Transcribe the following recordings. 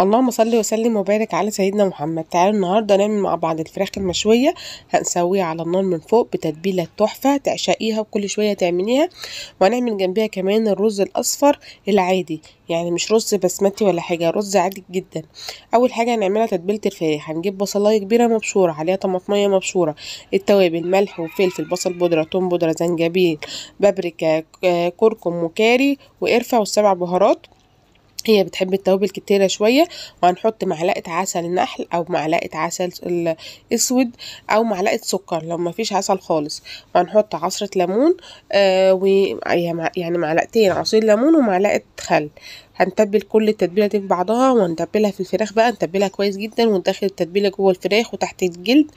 اللهم صل وسلم وبارك على سيدنا محمد تعالوا النهارده نعمل مع بعض الفراخ المشويه هنسويها على النار من فوق بتتبيله تحفه تعشقيها وكل شويه تعمليها وهنعمل جنبيها كمان الرز الاصفر العادي يعني مش رز بسمتي ولا حاجه رز عادي جدا اول حاجه هنعملها تتبيله الفراخ هنجيب بصلايه كبيره مبشوره عليها طماطميه مبشوره التوابل ملح وفلفل بصل بودره توم بودره زنجبيل بابريكا كركم وكاري وقرفه والسبع بهارات هي بتحب التوابل كتيرة شوية وهنحط معلقة عسل نحل أو معلقة عسل أسود أو معلقة سكر لو مفيش عسل خالص وهنحط عصرة ليمون آه ويعني يعني معلقتين عصير ليمون ومعلقة خل هنتبل كل التتبيله دي في بعضها ونتبلها في الفراخ بقى نتبلها كويس جدا وندخل التتبيله جوه الفراخ وتحت الجلد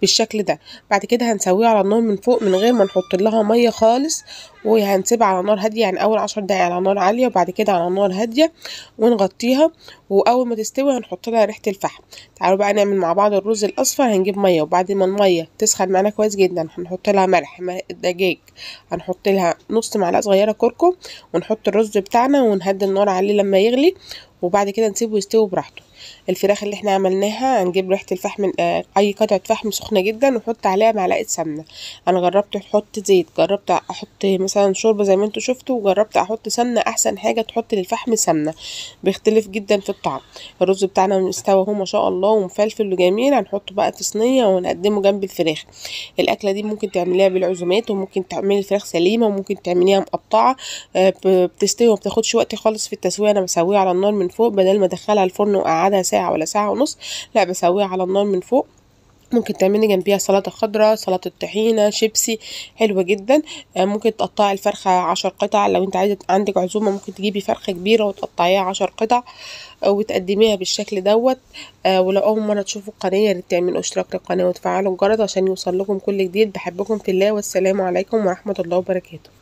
بالشكل ده بعد كده هنسويها على النار من فوق من غير ما نحط لها ميه خالص وهنسيبها على نار هاديه يعني اول عشر دقايق على نار عاليه وبعد كده على نار هاديه ونغطيها واول ما تستوي هنحط لها ريحه الفحم تعالوا بقى نعمل مع بعض الرز الاصفر هنجيب ميه وبعد ما الميه تسخن معانا كويس جدا هنحط لها ملح دجاج هنحط لها نص معلقه صغيره كركم ونحط الرز بتاعنا ونهدي النار عليه عليه لما يغلي وبعد كده نسيبه يستوي براحته الفراخ اللي احنا عملناها هنجيب ريحه الفحم آه، اي قطعه فحم سخنه جدا ونحط عليها معلقه سمنه انا جربت احط زيت جربت احط مثلا شوربه زي ما انتوا شفتوا وجربت احط سمنه احسن حاجه تحط للفحم سمنه بيختلف جدا في الطعم الرز بتاعنا مستوى اهو ما شاء الله ومفلفل وجميل هنحطه بقى في صينيه ونقدمه جنب الفراخ الاكله دي ممكن تعمليها بالعزومات وممكن تعملي الفراخ سليمه وممكن تعمليها مقطعه آه، بتستوي وما بتاخدش وقت خالص في التسويه انا بسويها على النار من فوق بدل ما ادخلها الفرن واقعدها بعدها ساعة ولا ساعة ونص لا بسويها على النار من فوق ممكن تعملي جنبيها سلطة خضراء سلطة طحينة شيبسي حلوة جدا آه، ممكن تقطعي الفرخة عشر قطع لو انت عايزة عندك عزومة ممكن تجيبي فرخة كبيرة وتقطعيها عشر قطع آه، وتقدميها بالشكل دوت آه، ولو اول مرة تشوفوا القناة ريت تعملوا اشتراك للقناة وتفعلوا الجرس عشان يوصل لكم كل جديد بحبكم في الله والسلام عليكم ورحمة الله وبركاته